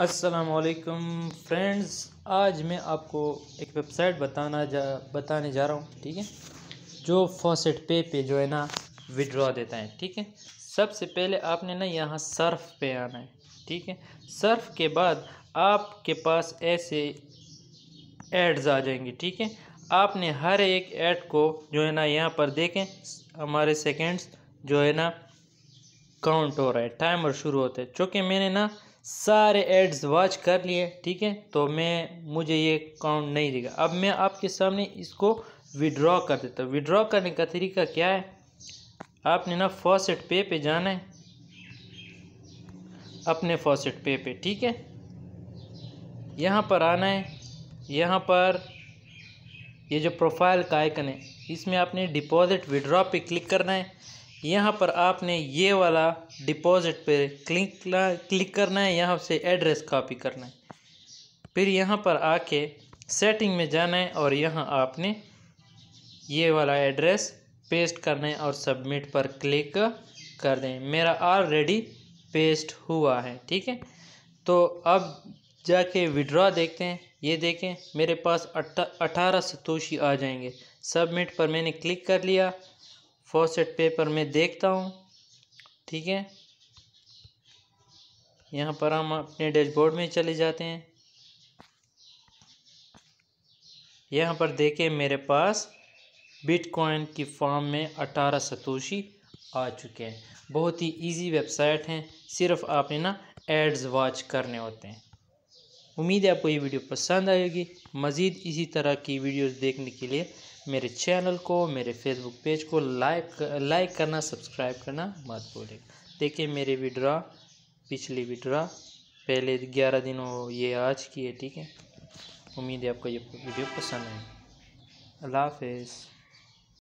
असलकम फ्रेंड्स आज मैं आपको एक वेबसाइट बताना जा बताने जा रहा हूँ ठीक है जो फॉसेट पे पे जो है ना विड्रॉ देता है ठीक है सबसे पहले आपने ना यहाँ सर्फ पे आना है ठीक है सर्फ के बाद आपके पास ऐसे एड्स आ जाएंगे ठीक है आपने हर एक ऐड को जो है ना यहाँ पर देखें हमारे सेकेंड्स जो है ना काउंट हो रहा है टाइमर शुरू होते हैं चूँकि मैंने ना सारे एड्स वॉच कर लिए ठीक है तो मैं मुझे ये काउंट नहीं देगा अब मैं आपके सामने इसको विड्रॉ कर देता हूँ विड्रॉ करने का तरीका क्या है आपने ना फॉसेट पे पे जाना है अपने फॉसेट पे पे ठीक है यहाँ पर आना है यहाँ पर ये जो प्रोफाइल का आइकन है इसमें आपने डिपॉजिट विड्रॉ पे क्लिक करना है यहाँ पर आपने ये वाला डिपॉजिट पे क्लिक क्लिक करना है यहाँ से एड्रेस कॉपी करना है फिर यहाँ पर आके सेटिंग में जाना है और यहाँ आपने ये वाला एड्रेस पेस्ट करना है और सबमिट पर क्लिक कर दें मेरा ऑलरेडी पेस्ट हुआ है ठीक है तो अब जाके विड्रॉ देखते हैं ये देखें मेरे पास अट्ठा अट्ठारह सतोशी आ जाएंगे सबमिट पर मैंने क्लिक कर लिया फॉसेट पेपर में देखता हूँ ठीक है यहाँ पर हम अपने डैशबोर्ड में चले जाते हैं यहाँ पर देखें मेरे पास बिटकॉइन की फॉर्म में अठारह सतोशी आ चुके हैं बहुत ही इजी वेबसाइट हैं सिर्फ आपने ना एड्स वॉच करने होते हैं उम्मीद है आपको ये वीडियो पसंद आएगी मज़ीद इसी तरह की वीडियोस देखने के लिए मेरे चैनल को मेरे फेसबुक पेज को लाइक लाइक करना सब्सक्राइब करना मत भूलिएगा देखिए मेरी विड्रा पिछली विड्रा पहले ग्यारह दिनों ये आज की है ठीक है उम्मीद है आपको ये वीडियो पसंद है अल्लाह हाफिज़